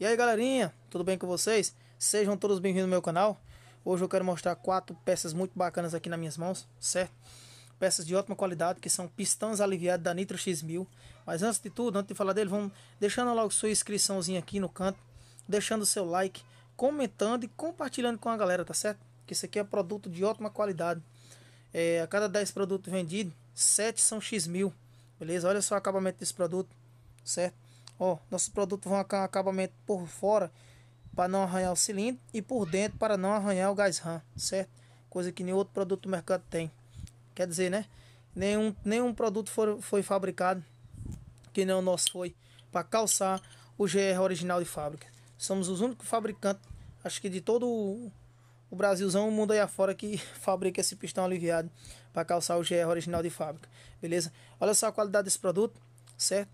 E aí galerinha, tudo bem com vocês? Sejam todos bem-vindos ao meu canal. Hoje eu quero mostrar quatro peças muito bacanas aqui nas minhas mãos, certo? Peças de ótima qualidade, que são pistões aliviados da Nitro X1000. Mas antes de tudo, antes de falar dele, vamos deixando logo sua inscriçãozinha aqui no canto, deixando o seu like, comentando e compartilhando com a galera, tá certo? Que isso aqui é produto de ótima qualidade. É, a cada 10 produtos vendidos, 7 são X1000, beleza? Olha só o acabamento desse produto, certo? Ó, nosso produto vão com acabamento por fora para não arranhar o cilindro e por dentro para não arranhar o gás RAM, certo? Coisa que nenhum outro produto do mercado tem. Quer dizer, né? Nenhum, nenhum produto foi foi fabricado que não o nosso foi para calçar o GR original de fábrica. Somos os únicos fabricantes, acho que de todo o, o Brasilzão, o mundo aí afora que fabrica esse pistão aliviado para calçar o GR original de fábrica, beleza? Olha só a qualidade desse produto, certo?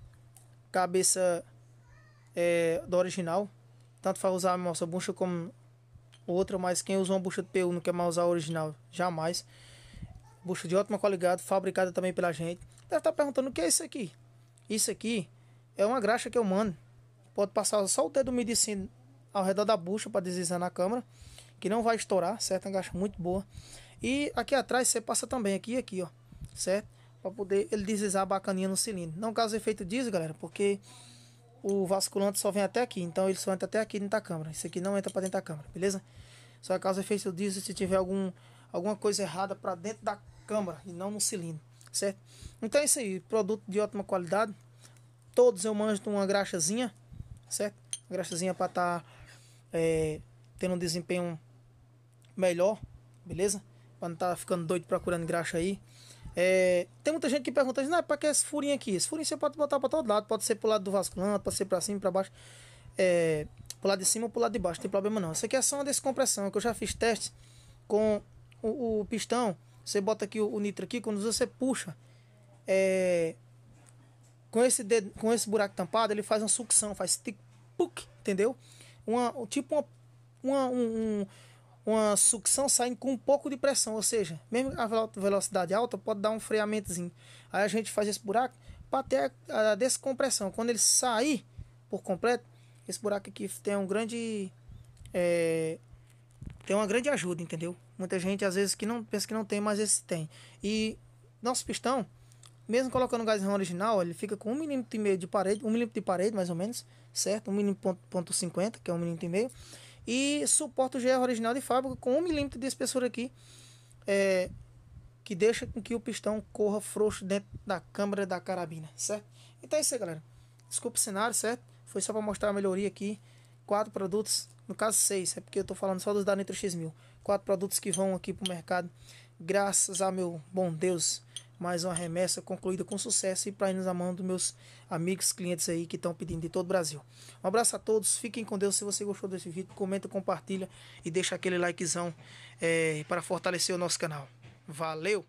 cabeça é, do original. Tanto faz usar a nossa bucha como outra, mas quem usa uma bucha de PU não quer mais usar a original, jamais. Bucha de ótima qualidade, fabricada também pela gente. Deve estar tá perguntando o que é isso aqui. Isso aqui é uma graxa que eu mando. Pode passar só o dedo medicina ao redor da bucha para deslizar na câmera, que não vai estourar, certo? É uma graxa muito boa. E aqui atrás você passa também, aqui e aqui, ó, certo? para poder ele deslizar a bacaninha no cilindro. Não causa efeito diesel, galera, porque o vasculante só vem até aqui, então ele só entra até aqui dentro da câmara. Isso aqui não entra para dentro da câmara, beleza? Só causa efeito diesel se tiver algum, alguma coisa errada para dentro da câmara e não no cilindro, certo? Então é isso aí, produto de ótima qualidade. Todos eu manjo de uma graxazinha, certo? Uma graxazinha para estar tá, é, tendo um desempenho melhor, beleza? Para não estar tá ficando doido procurando graxa aí. É, tem muita gente que pergunta, não, ah, pra que esse furinho aqui? Esse furinho você pode botar para todo lado, pode ser para o lado do vasculante, pode ser para cima, para baixo, é, o lado de cima ou para o lado de baixo, não tem problema não. Isso aqui é só uma descompressão, é que eu já fiz testes com o, o pistão, você bota aqui o, o, nitro aqui, quando você puxa, é, com, esse dedo, com esse buraco tampado, ele faz uma sucção, faz tic, puc, entendeu? Uma, tipo uma, uma um, um uma sucção saindo com um pouco de pressão, ou seja, mesmo a velocidade alta pode dar um freamentozinho. Aí a gente faz esse buraco para ter a descompressão. Quando ele sair por completo, esse buraco aqui tem um grande é, tem uma grande ajuda, entendeu? Muita gente às vezes que não pensa que não tem, mas esse tem. E nosso pistão, mesmo colocando o gás original, ele fica com um milímetro e meio de parede, um milímetro de parede mais ou menos, certo? Um milímetro ponto, ponto 50, que é um milímetro e meio. E suporta o GR original de fábrica com 1 milímetro de espessura aqui, é, que deixa com que o pistão corra frouxo dentro da câmara da carabina, certo? Então é isso aí, galera. Desculpa o cenário, certo? Foi só para mostrar a melhoria aqui. Quatro produtos, no caso seis, é porque eu estou falando só dos da Nitro X1000. Quatro produtos que vão aqui para o mercado, graças a meu bom Deus mais uma remessa concluída com sucesso e para ir nos amando meus amigos, clientes aí que estão pedindo de todo o Brasil. Um abraço a todos, fiquem com Deus. Se você gostou desse vídeo, comenta, compartilha e deixa aquele likezão é, para fortalecer o nosso canal. Valeu!